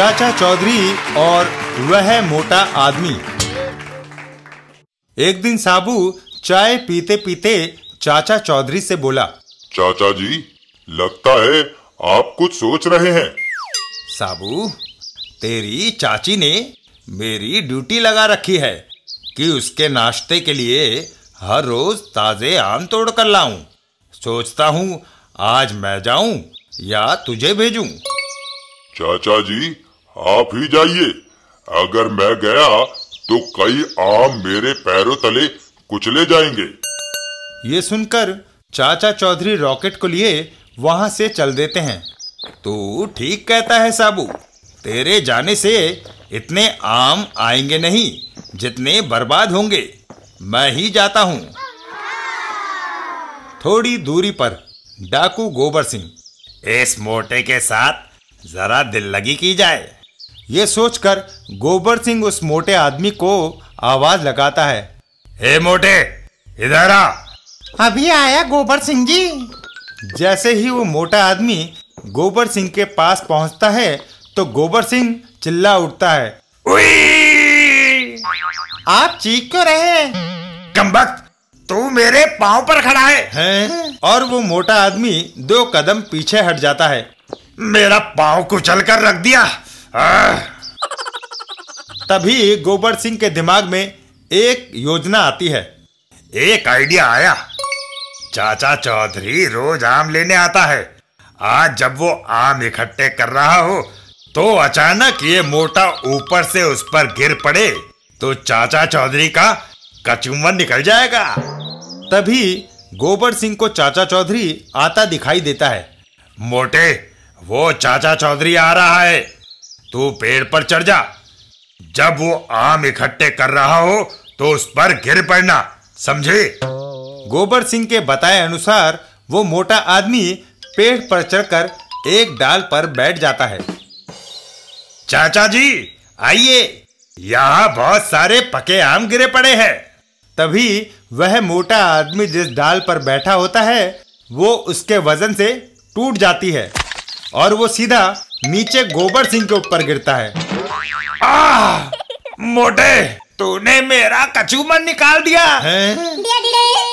चाचा चौधरी और वह मोटा आदमी एक दिन साबू चाय पीते पीते चाचा चौधरी से बोला चाचा जी लगता है आप कुछ सोच रहे हैं साबू तेरी चाची ने मेरी ड्यूटी लगा रखी है कि उसके नाश्ते के लिए हर रोज ताजे आम तोड़ कर लाऊं सोचता हूँ आज मैं जाऊं या तुझे भेजूं चाचा जी आप ही जाइए अगर मैं गया तो कई आम मेरे पैरों तले कुचले जाएंगे ये सुनकर चाचा चौधरी रॉकेट को लिए वहां से चल देते हैं तू ठीक कहता है साबू तेरे जाने से इतने आम आएंगे नहीं जितने बर्बाद होंगे मैं ही जाता हूँ थोड़ी दूरी पर डाकू गोबर सिंह इस मोटे के साथ जरा दिल लगी की जाए ये सोचकर गोबर सिंह उस मोटे आदमी को आवाज लगाता है हे मोटे इधर आ अभी आया गोबर सिंह जी जैसे ही वो मोटा आदमी गोबर सिंह के पास पहुंचता है तो गोबर सिंह चिल्ला उठता है आप चीख क्यों रहे कमबख्त तू मेरे पाँव पर खड़ा है, है? और वो मोटा आदमी दो कदम पीछे हट जाता है मेरा पाँव कुचल कर रख दिया तभी गोबर सिंह के दिमाग में एक योजना आती है एक आइडिया आया चाचा चौधरी रोज आम लेने आता है आज जब वो आम इकट्ठे कर रहा हो तो अचानक ये मोटा ऊपर से उस पर गिर पड़े तो चाचा चौधरी का कचुम्बर निकल जाएगा तभी गोबर सिंह को चाचा चौधरी आता दिखाई देता है मोटे वो चाचा चौधरी आ रहा है तू पेड़ पर चढ़ जा जब वो आम इकट्ठे कर रहा हो तो उस पर गिर पड़ना समझे गोबर सिंह के बताए अनुसार वो मोटा आदमी पेड़ पर चढ़कर एक डाल पर बैठ जाता है चाचा जी आइए यहाँ बहुत सारे पके आम गिरे पड़े हैं तभी वह मोटा आदमी जिस डाल पर बैठा होता है वो उसके वजन से टूट जाती है और वो सीधा नीचे गोबर सिंह के ऊपर गिरता है आ, मोटे तूने मेरा कचूमन निकाल दिया है? दिया